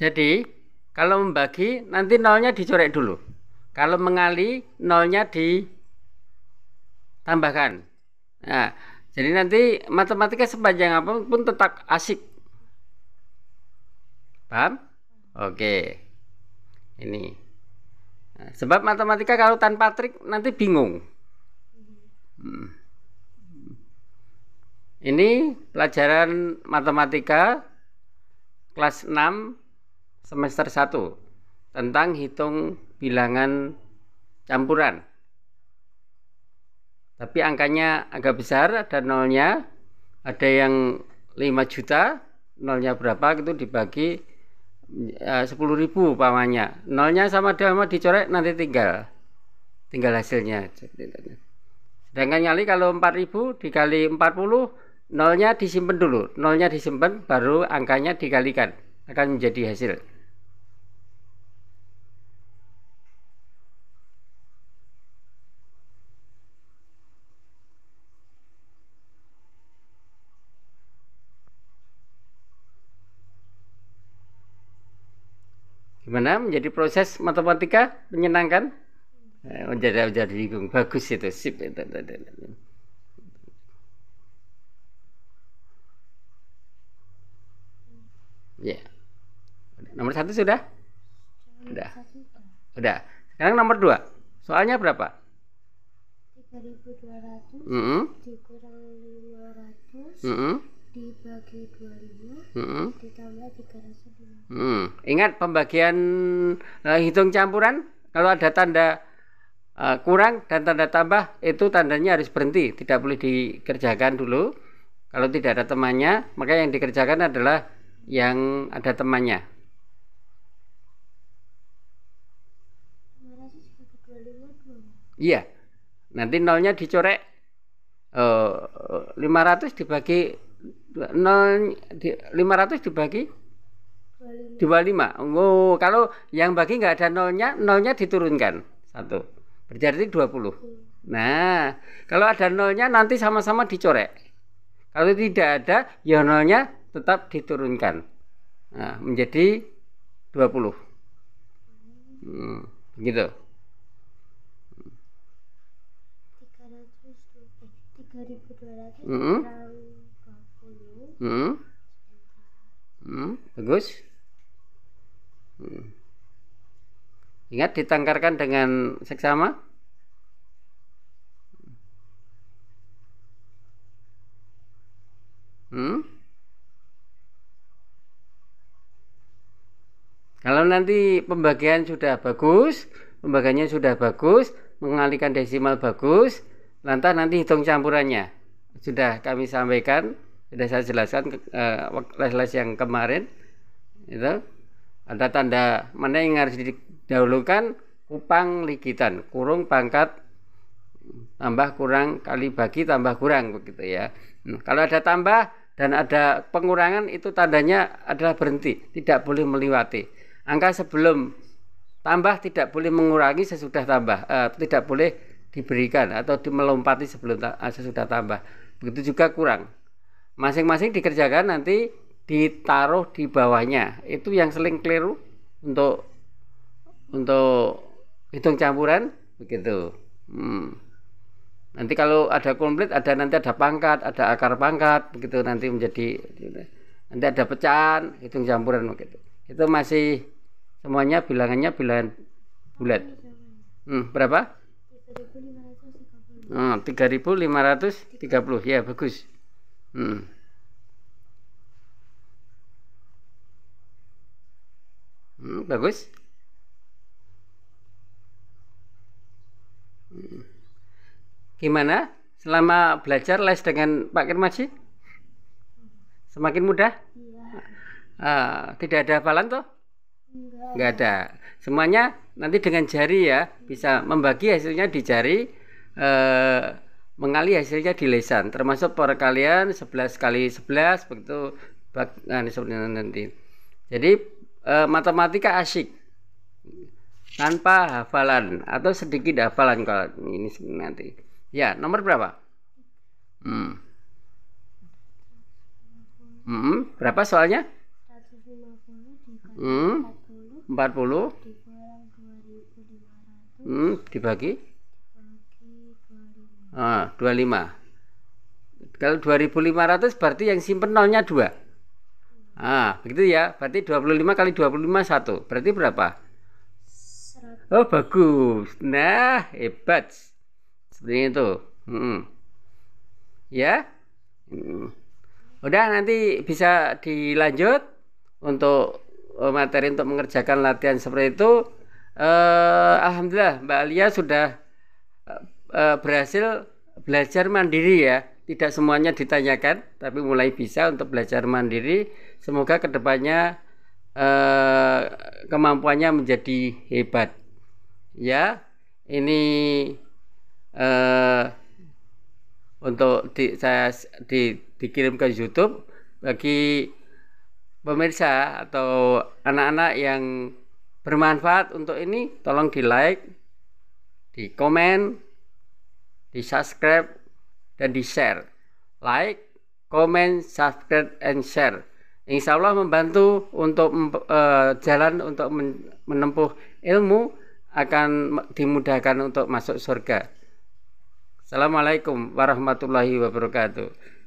Jadi kalau membagi nanti nolnya dicorek dulu. Kalau mengali nolnya ditambahkan. Nah, jadi nanti matematika sepanjang apapun tetap asik. Paham? Oke. Ini. Nah, sebab matematika kalau tanpa trik nanti bingung. Hmm. Ini pelajaran matematika kelas 6 semester 1 tentang hitung bilangan campuran. Tapi angkanya agak besar, ada nolnya, ada yang 5 juta, nolnya berapa itu dibagi e, sepuluh ribu pamannya nolnya sama sama dicoret nanti tinggal tinggal hasilnya sedangkan nyali kalau empat ribu dikali 40 nolnya disimpan dulu nolnya disimpan baru angkanya dikalikan akan menjadi hasil Gimana menjadi proses matematika menyenangkan? Eh, menjadi menjadi bingung. Bagus itu, sip. Ya. Nomor satu sudah? Sudah. Sudah. Sekarang nomor dua. Soalnya berapa? 3200 mm -hmm. dikurang lima mm -hmm dibagi 25 hmm. ditambah 325. Mm. Ingat pembagian uh, hitung campuran kalau ada tanda uh, kurang dan tanda tambah itu tandanya harus berhenti, tidak boleh dikerjakan dulu. Kalau tidak ada temannya, maka yang dikerjakan adalah yang ada temannya. Iya. Nanti nolnya dicorek. Uh, eh, 500 dibagi 500 dibagi 25. 25. Oh, kalau yang bagi nggak ada nolnya, nolnya diturunkan satu. Berarti 20. Nah, kalau ada nolnya nanti sama-sama dicorek. Kalau tidak ada, ya nolnya tetap diturunkan. Nah, menjadi 20. Hmm, begitu. 300 3200 mm -hmm. bagus hmm. ingat ditangkarkan dengan seksama hmm? kalau nanti pembagian sudah bagus pembagiannya sudah bagus mengalihkan desimal bagus lantas nanti hitung campurannya sudah kami sampaikan sudah saya jelaskan eh, les-les uh, yang kemarin itu ada tanda mana yang harus didahulukan kupang likitan kurung pangkat tambah kurang kali bagi tambah kurang begitu ya nah, kalau ada tambah dan ada pengurangan itu tandanya adalah berhenti tidak boleh melewati angka sebelum tambah tidak boleh mengurangi sesudah tambah eh, tidak boleh diberikan atau melompati sebelum ta eh, sesudah tambah begitu juga kurang masing-masing dikerjakan nanti ditaruh di bawahnya itu yang seling keliru untuk untuk hitung campuran begitu hmm. nanti kalau ada komplit ada nanti ada pangkat ada akar pangkat begitu nanti menjadi nanti ada pecahan hitung campuran begitu itu masih semuanya bilangannya bilangan bulat hmm, berapa ratus hmm, 3530 ya bagus hmm. hmm, bagus gimana selama belajar les dengan Pak Kirmaji semakin mudah ya. uh, tidak ada hafalan toh Enggak. ada. Semuanya nanti dengan jari ya, bisa membagi hasilnya di jari, uh, eh, mengali hasilnya di lesan. Termasuk para kalian 11 kali 11 begitu bak, nah, nanti. Jadi e, matematika asyik tanpa hafalan atau sedikit hafalan kalau ini nanti. Ya, nomor berapa? Hmm. Hmm, berapa soalnya? hmm, 40 hmm, dibagi ah, 25 kalau 2500 berarti yang simpen nolnya 2 Ah, begitu ya. Berarti 25 kali 25 1. Berarti berapa? Oh, bagus. Nah, hebat. Seperti itu. Hmm. Ya. Hmm. Udah nanti bisa dilanjut untuk eh, materi untuk mengerjakan latihan seperti itu. Eh, alhamdulillah Mbak Alia sudah eh, eh berhasil belajar mandiri ya tidak semuanya ditanyakan, tapi mulai bisa untuk belajar mandiri. Semoga kedepannya eh, kemampuannya menjadi hebat. Ya, ini eh, untuk di, saya di, dikirim ke YouTube bagi pemirsa atau anak-anak yang bermanfaat untuk ini tolong di like, di komen, di subscribe dan di-share. Like, comment, subscribe, and share. Insya Allah membantu untuk uh, jalan untuk menempuh ilmu akan dimudahkan untuk masuk surga. Assalamualaikum warahmatullahi wabarakatuh.